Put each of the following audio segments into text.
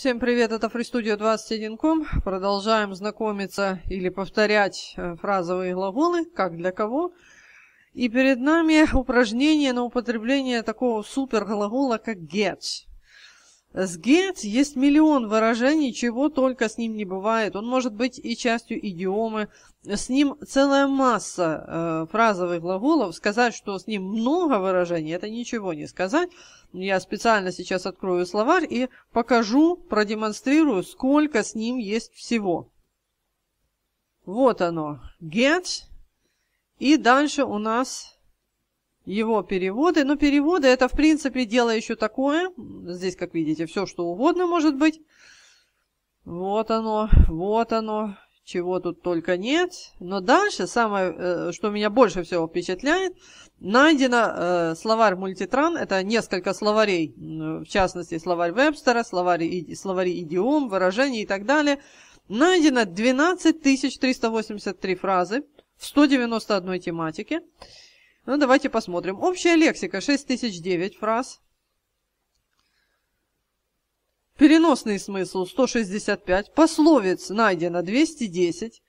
Всем привет, это FreeStudio 21.com. Продолжаем знакомиться или повторять э, фразовые глаголы, как для кого. И перед нами упражнение на употребление такого суперглагола, как get. С Гетц есть миллион выражений, чего только с ним не бывает. Он может быть и частью идиомы. С ним целая масса э, фразовых глаголов. Сказать, что с ним много выражений, это ничего не сказать. Я специально сейчас открою словарь и покажу, продемонстрирую, сколько с ним есть всего. Вот оно, get. И дальше у нас его переводы. Но переводы это, в принципе, дело еще такое. Здесь, как видите, все что угодно может быть. Вот оно, вот оно, чего тут только нет. Но дальше самое, э, что меня больше всего впечатляет, найдено э, словарь мультитран, это несколько словарей, в частности словарь Вебстера, словарь, словари идиом, выражений и так далее. Найдено 12 383 фразы в 191 тематике. Ну, давайте посмотрим. Общая лексика 6009 фраз. Переносный смысл 165. Пословиц найдено 210.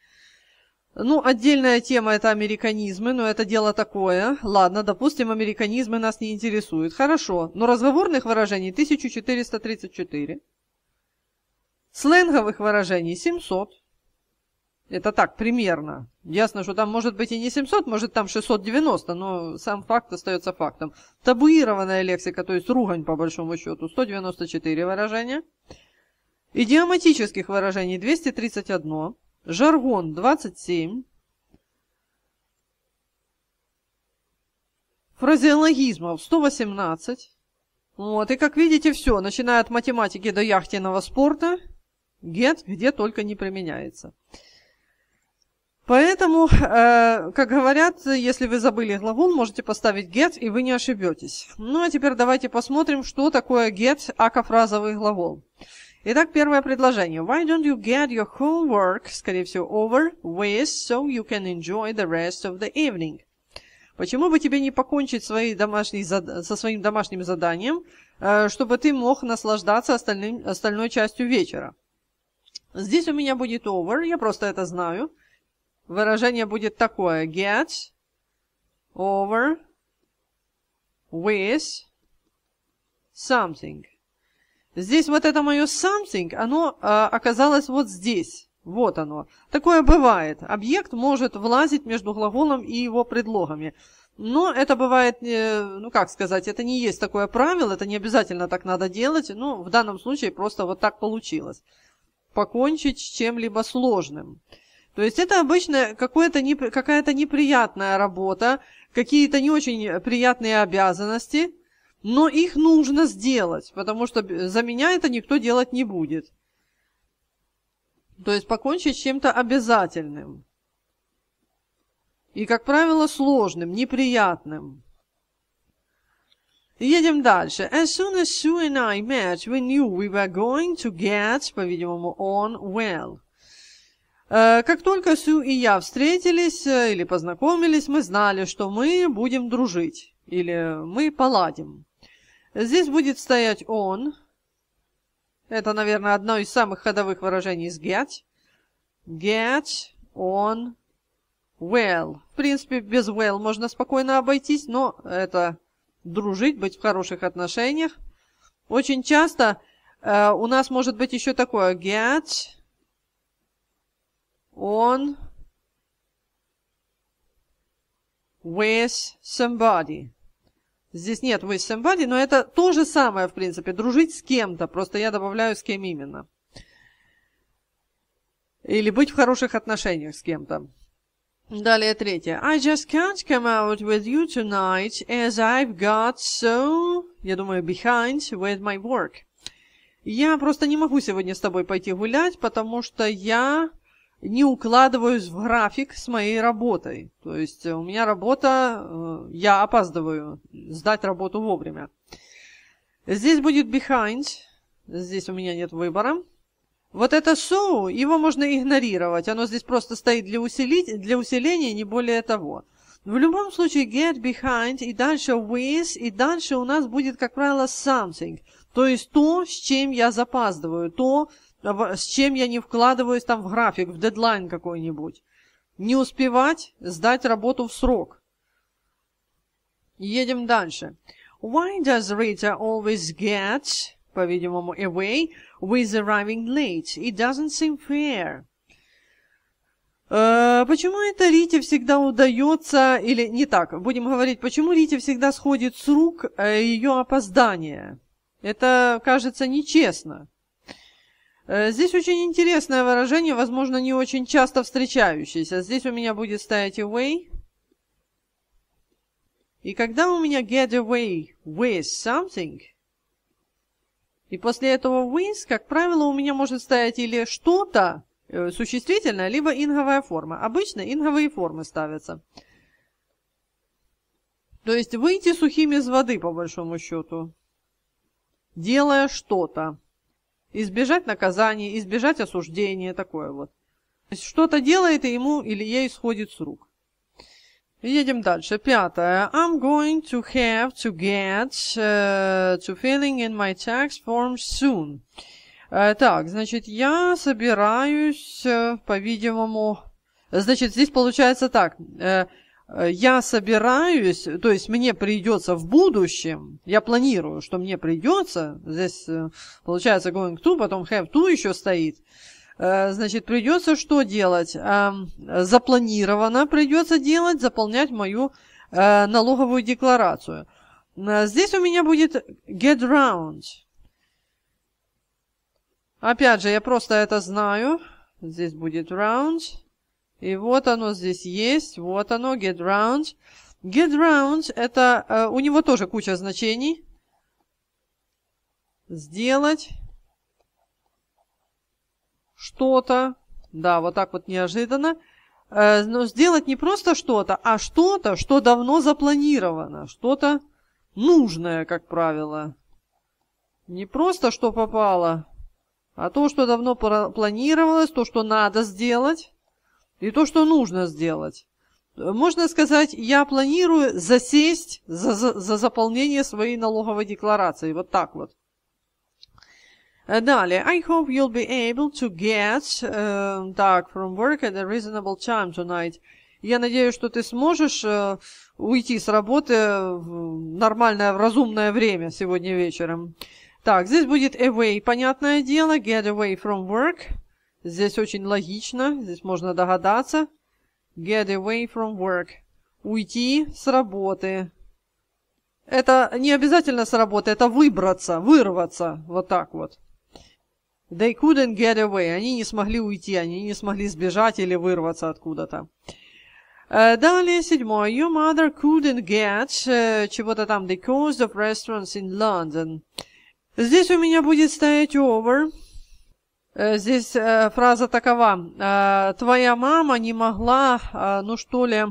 Ну, отдельная тема – это американизмы, но это дело такое. Ладно, допустим, американизмы нас не интересуют. Хорошо, но разговорных выражений 1434, сленговых выражений 700, это так, примерно. Ясно, что там может быть и не 700, может там 690, но сам факт остается фактом. Табуированная лексика, то есть ругань по большому счету, 194 выражения. Идиоматических выражений 231, жаргон 27, фразеологизмов 118. Вот, и как видите, все, начиная от математики до яхтенного спорта, гет где только не применяется. Поэтому, э, как говорят, если вы забыли глагол, можете поставить get, и вы не ошибетесь. Ну а теперь давайте посмотрим, что такое get, акофразовый глагол. Итак, первое предложение. Why don't you get your homework, скорее всего, over with, so you can enjoy the rest of the evening? Почему бы тебе не покончить свои домашние, со своим домашним заданием, э, чтобы ты мог наслаждаться остальным, остальной частью вечера? Здесь у меня будет over, я просто это знаю выражение будет такое. Get over with something. Здесь вот это мое something, оно э, оказалось вот здесь. Вот оно. Такое бывает. Объект может влазить между глаголом и его предлогами. Но это бывает, э, ну как сказать, это не есть такое правило, это не обязательно так надо делать. Ну, в данном случае просто вот так получилось. Покончить с чем-либо сложным. То есть это обычно какое-то не, какая-то неприятная работа, какие-то не очень приятные обязанности, но их нужно сделать, потому что за меня это никто делать не будет. То есть покончить с чем-то обязательным. И, как правило, сложным, неприятным. Едем дальше. As soon as Sue and I met, we knew we were going to get, по-видимому, on well. Э, как только Сю и я встретились э, или познакомились, мы знали, что мы будем дружить или мы поладим. Здесь будет стоять он. Это, наверное, одно из самых ходовых выражений из get. Get on well. В принципе, без well можно спокойно обойтись, но это дружить, быть в хороших отношениях. Очень часто э, у нас может быть еще такое get он with somebody. Здесь нет with somebody, но это то же самое, в принципе, дружить с кем-то, просто я добавляю с кем именно. Или быть в хороших отношениях с кем-то. Далее третье. I just can't come out with you tonight, as I've got so, я думаю, behind with my work. Я просто не могу сегодня с тобой пойти гулять, потому что я не укладываюсь в график с моей работой. То есть э, у меня работа, э, я опаздываю сдать работу вовремя. Здесь будет behind, здесь у меня нет выбора. Вот это so, его можно игнорировать, оно здесь просто стоит для, усилить, для усиления, не более того. В любом случае get behind и дальше with, и дальше у нас будет, как правило, something. То есть то, с чем я запаздываю, то, с чем я не вкладываюсь там в график, в дедлайн какой-нибудь. Не успевать сдать работу в срок. Едем дальше. Why does Rita always get, по-видимому, away with arriving late? It doesn't seem fair. Э, почему это Рите всегда удается, или не так, будем говорить, почему Рите всегда сходит с рук э, ее опоздание? Это кажется нечестно. Э, здесь очень интересное выражение, возможно, не очень часто встречающееся. Здесь у меня будет стоять away. И когда у меня get away with something, и после этого with, как правило, у меня может стоять или что-то э, существительное, либо инговая форма. Обычно инговые формы ставятся. То есть выйти сухим из воды, по большому счету, делая что-то. Избежать наказания, избежать осуждения, такое вот. Что-то делает, и ему или ей сходит с рук. Едем дальше. Пятое. I'm going to have to get uh, to filling in my tax form soon. Э, так, значит, я собираюсь, э, по-видимому... Значит, здесь получается так. Э, я собираюсь, то есть мне придется в будущем, я планирую, что мне придется, здесь э, получается going to, потом have to еще стоит, э, значит, придется что делать? Эм, Запланировано придется делать, заполнять мою налоговую декларацию. Здесь у меня будет get round. Опять же, я просто это знаю. Здесь будет round. И вот оно здесь есть, вот оно, get round. Get round, это, э, у него тоже куча значений. Сделать что-то. Да, вот так вот неожиданно. Э, но сделать не просто что-то, а что-то, что давно запланировано. Что-то нужное, как правило. Не просто что попало, а то, что давно планировалось, то, что надо сделать и то, что нужно сделать. Можно сказать, я планирую засесть за, за, за заполнение своей налоговой декларации. Вот так вот. Далее. I hope you'll be able to get uh, так, from work at a reasonable time tonight. Я надеюсь, что ты сможешь uh, уйти с работы в нормальное, в разумное время сегодня вечером. Так, здесь будет away, понятное дело, get away from work. Здесь очень логично, здесь можно догадаться. Get away from work. Уйти с работы. Это не обязательно с работы, это выбраться, вырваться. Вот так вот. They couldn't get away. Они не смогли уйти, они не смогли сбежать или вырваться откуда-то. Э, далее седьмое. Your mother couldn't get э, чего-то там. The cost of restaurants in London. Здесь у меня будет стоять over. Э, здесь э, фраза такова. Э, Твоя мама не могла, ну что ли,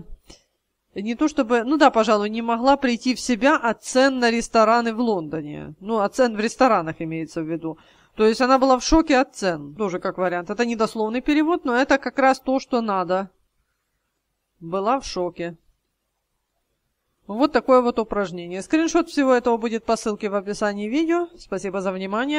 не то чтобы, ну да, пожалуй, не могла прийти в себя от цен на рестораны в Лондоне. Ну, от цен в ресторанах имеется в виду. То есть она была в шоке от цен, тоже как вариант. Это не дословный перевод, но это как раз то, что надо. Была в шоке. Вот такое вот упражнение. Скриншот всего этого будет по ссылке в описании видео. Спасибо за внимание.